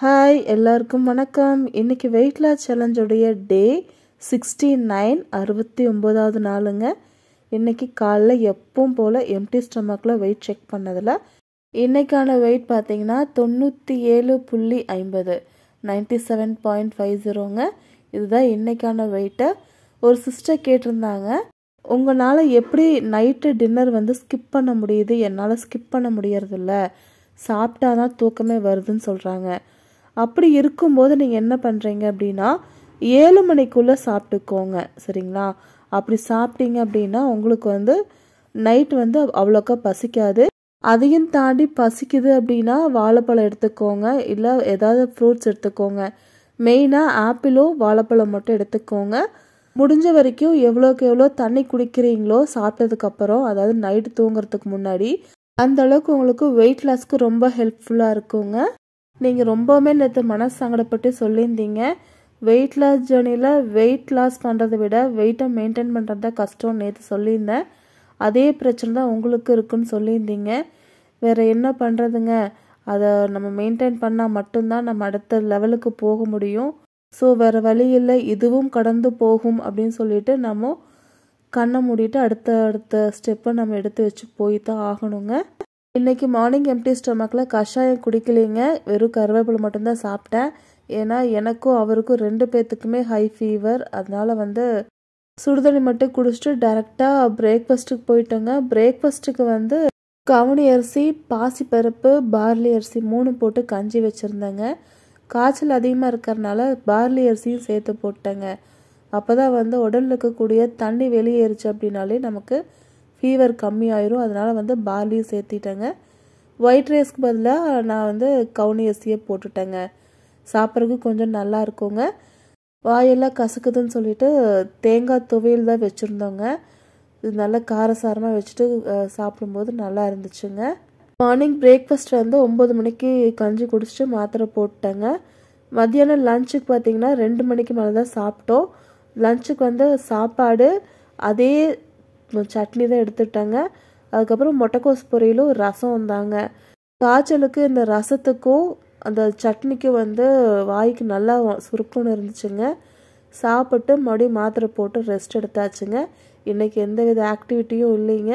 hi எல்லாருக்கும் வணக்கம் இன்னைக்கு வெயிட் லாஸ் சேலஞ்சோடைய டே சிக்ஸ்டி நைன் அறுபத்தி ஒம்போதாவது நாளுங்க இன்றைக்கி காலைல எப்பவும் போல் எம்டி ஸ்டமக்கில் வெயிட் செக் பண்ணதில் இன்னைக்கான வெயிட் பார்த்தீங்கன்னா தொண்ணூற்றி ஏழு புள்ளி ஐம்பது நைன்டி செவன் பாயிண்ட் ஃபைவ் ஜீரோங்க இதுதான் இன்னைக்கான வெயிட்டை ஒரு சிஸ்டர் கேட்டிருந்தாங்க உங்களால் எப்படி நைட்டு டின்னர் வந்து ஸ்கிப் பண்ண முடியுது என்னால் ஸ்கிப் பண்ண முடியறதில்ல சாப்பிட்டா தான் தூக்கமே வருதுன்னு சொல்கிறாங்க அப்படி இருக்கும்போது நீங்கள் என்ன பண்ணுறீங்க அப்படின்னா ஏழு மணிக்குள்ளே சாப்பிட்டுக்கோங்க சரிங்களா அப்படி சாப்பிட்டீங்க அப்படின்னா உங்களுக்கு வந்து நைட் வந்து அவ்வளோக்கா பசிக்காது அதையும் தாண்டி பசிக்குது அப்படின்னா வாழைப்பழம் எடுத்துக்கோங்க இல்லை ஏதாவது ஃப்ரூட்ஸ் எடுத்துக்கோங்க மெயினாக ஆப்பிளோ வாழைப்பழம் மட்டும் எடுத்துக்கோங்க முடிஞ்ச வரைக்கும் எவ்வளோக்கு எவ்வளோ தண்ணி குடிக்கிறீங்களோ சாப்பிட்டதுக்கப்புறம் அதாவது நைட்டு தூங்குறதுக்கு முன்னாடி அந்த அளவுக்கு உங்களுக்கு வெயிட் லாஸ்க்கு ரொம்ப ஹெல்ப்ஃபுல்லாக இருக்குங்க நீங்கள் ரொம்பவுமே நேற்று மனசு சங்கடப்பட்டு சொல்லியிருந்தீங்க வெயிட் லாஸ் ஜேர்னியில் வெயிட் லாஸ் பண்ணுறதை விட வெயிட்டை மெயின்டைன் பண்ணுறது தான் கஷ்டம்னு நேற்று சொல்லியிருந்தேன் அதே பிரச்சனை தான் உங்களுக்கு இருக்குன்னு சொல்லியிருந்தீங்க வேறு என்ன பண்ணுறதுங்க அதை நம்ம மெயின்டைன் பண்ணால் மட்டும்தான் நம்ம அடுத்த லெவலுக்கு போக முடியும் ஸோ வேறு வழி இல்லை இதுவும் கடந்து போகும் அப்படின்னு சொல்லிட்டு நம்ம கண்ணை மூடிட்டு அடுத்த அடுத்த ஸ்டெப்பை நம்ம எடுத்து வச்சு போய் தான் ஆகணுங்க இன்றைக்கி மார்னிங் எம்டி ஸ்டொமக்கில் கஷாயம் குடிக்கலைங்க வெறும் கருவேப்பிலை மட்டும்தான் சாப்பிட்டேன் ஏன்னா எனக்கும் அவருக்கும் ரெண்டு பேர்த்துக்குமே ஹை ஃபீவர் அதனால் வந்து சுடுதண்ணி மட்டும் குடிச்சிட்டு டேரெக்டாக பிரேக்ஃபாஸ்ட்டுக்கு போயிட்டோங்க பிரேக்ஃபாஸ்ட்டுக்கு வந்து கவுனி அரிசி பாசிப்பருப்பு பார்லி அரிசி மூணு போட்டு கஞ்சி வச்சுருந்தேங்க காய்ச்சல் அதிகமாக இருக்கிறனால பார்லி அரிசியும் சேர்த்து போட்டேங்க அப்போ தான் வந்து உடலில் இருக்கக்கூடிய தண்ணி வெளியேறுச்சு அப்படின்னாலே நமக்கு ஃபீவர் கம்மியாயிரும் அதனால் வந்து பார்லி சேர்த்திட்டேங்க ஒயிட் ரைஸ்க்கு பதிலாக நான் வந்து கவுனி அரிசியே போட்டுட்டேங்க சாப்பிட்றதுக்கு கொஞ்சம் நல்லா இருக்குங்க வாயெல்லாம் கசக்குதுன்னு சொல்லிட்டு தேங்காய் துவையல் தான் வச்சுருந்தோங்க இது நல்லா காரசாரமாக வச்சுட்டு சாப்பிடும்போது நல்லா இருந்துச்சுங்க மார்னிங் பிரேக்ஃபாஸ்ட் வந்து ஒம்பது மணிக்கு கஞ்சி குடிச்சிட்டு மாத்திரை போட்டுட்டேங்க மத்தியானம் லஞ்சுக்கு பார்த்தீங்கன்னா ரெண்டு மணிக்கு மேலே தான் சாப்பிட்டோம் லஞ்சுக்கு வந்து சாப்பாடு அதே சட்னி தான் எடுத்துட்டாங்க அதுக்கப்புறம் மொட்டைக்கோஸ் பொரியலும் ரசம் வந்தாங்க காய்ச்சலுக்கு இந்த ரசத்துக்கும் அந்த சட்னிக்கு வந்து வாய்க்கு நல்லா சுருக்கம்னு இருந்துச்சுங்க சாப்பிட்டு மறுபடியும் மாத்திரை போட்டு ரெஸ்ட் எடுத்தாச்சுங்க இன்றைக்கி எந்த வித ஆக்டிவிட்டியும் இல்லைங்க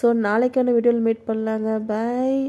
ஸோ நாளைக்கான வீடியோவில் மீட் பண்ணலாங்க பாய்